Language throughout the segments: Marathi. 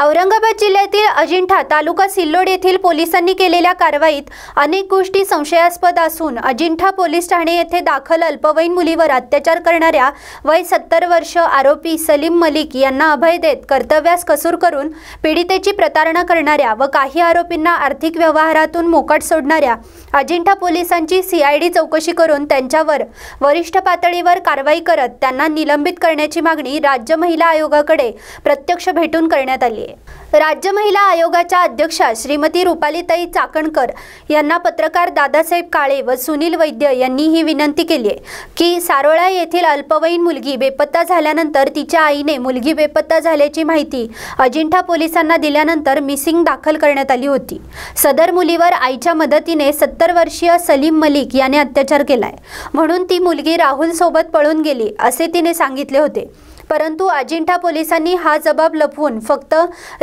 औरंगाबाद जिल्ह्यातील अजिंठा तालुका सिल्लोड येथील पोलिसांनी केलेल्या कारवाईत अनेक गोष्टी संशयास्पद असून अजिंठा पोलीस ठाणे येथे दाखल अल्पवयीन मुलीवर अत्याचार करणाऱ्या वय सत्तर वर्ष आरोपी सलीम मलिक यांना अभय देत कर्तव्यास कसूर करून पीडितेची प्रतारणा करणाऱ्या व काही आरोपींना आर्थिक व्यवहारातून मोकट सोडणाऱ्या अजिंठा पोलिसांची सीआयडी चौकशी करून त्यांच्यावर वरिष्ठ पातळीवर कारवाई करत त्यांना निलंबित करण्याची मागणी राज्य महिला आयोगाकडे प्रत्यक्ष भेटून करण्यात आली राज्य महिला आयोगाच्या अध्यक्षा श्रीमती रुपालीताई चाकणकर यांना पत्रकार दादासाहेब काळे व सुनील वैद्य यांनी ही विनंती केली आहे की सारोळा येथील अल्पवयीन मुलगी बेपत्ता झाल्यानंतर तिच्या आईने मुलगी बेपत्ता झाल्याची माहिती अजिंठा पोलिसांना दिल्यानंतर मिसिंग दाखल करण्यात आली होती सदर मुलीवर आईच्या मदतीने सत्तर वर्षीय सलीम मलिक याने अत्याचार केलाय म्हणून ती मुलगी राहुल सोबत पळून गेली असे तिने सांगितले होते परंतु अजिंठा पोलिसांनी हा जबाब लपवून फक्त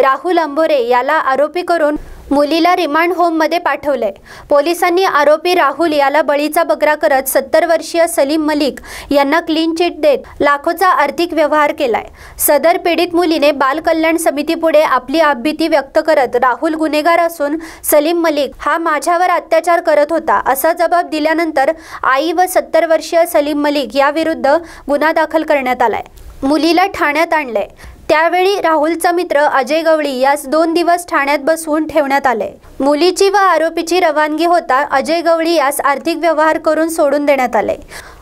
राहुल अंबोरे याला आरोपी करून मुलीला रिमांड होममध्ये पाठवले पोलिसांनी आरोपी राहुल याला बळीचा बगरा करत सत्तर वर्षीय सलीम मलिक यांना क्लीन चिट देत लाखोचा आर्थिक व्यवहार केलाय सदर पीडित मुलीने बाल कल्याण समितीपुढे आपली आभीती व्यक्त करत राहुल गुन्हेगार असून सलीम मलिक हा माझ्यावर अत्याचार करत होता असा जबाब दिल्यानंतर आई व सत्तर वर्षीय सलीम मलिक याविरुद्ध गुन्हा दाखल करण्यात आलाय मुलीला ठाण्यात आणलंय त्यावेळी राहुलचा मित्र अजय गवळी यास दोन दिवस ठाण्यात बसवून ठेवण्यात आले मुलीची व आरोपीची रवानगी होता अजय गवळी यास आर्थिक व्यवहार करून सोडून देण्यात आले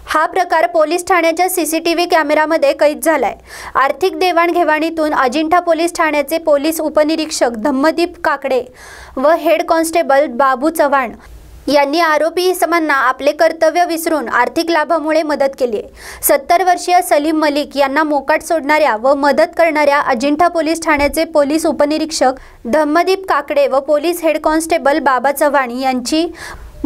हा प्रकार पोलीस ठाण्याच्या सी सी टी व्ही कॅमेरामध्ये कैद झालाय आर्थिक देवाणघेवाणीतून अजिंठा पोलीस ठाण्याचे पोलीस उपनिरीक्षक धम्मदीप काकडे व हेड कॉन्स्टेबल बाबू चव्हाण यांनी आरोपी इसमांना आपले कर्तव्य विसरून आर्थिक लाभामुळे मदत केली सत्तर वर्षीय सलीम मलिक यांना मोकाट सोडणाऱ्या व मदत करणाऱ्या अजिंठा पोलीस ठाण्याचे पोलीस उपनिरीक्षक धम्मदीप काकडे व पोलीस हेड कॉन्स्टेबल बाबा चव्हाण यांची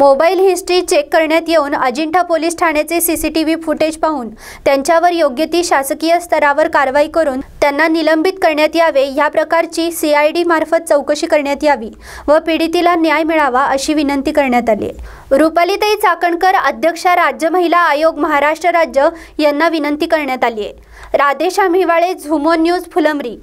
मोबाईल हिस्ट्री चेक करण्यात येऊन अजिंठा पोलीस ठाण्याचे सीसीटीव्ही फुटेज पाहून त्यांच्यावर योग्य ती शासकीय स्तरावर कारवाई करून त्यांना निलंबित करण्यात यावे या प्रकारची सीआयडी मार्फत चौकशी करण्यात यावी व पीडितीला न्याय मिळावा अशी विनंती करण्यात आली रुपालीताई चाकणकर अध्यक्षा राज्य महिला आयोग महाराष्ट्र राज्य यांना विनंती करण्यात आली आहे राधेश्याम हिवाळे झुमो न्यूज फुलंबरी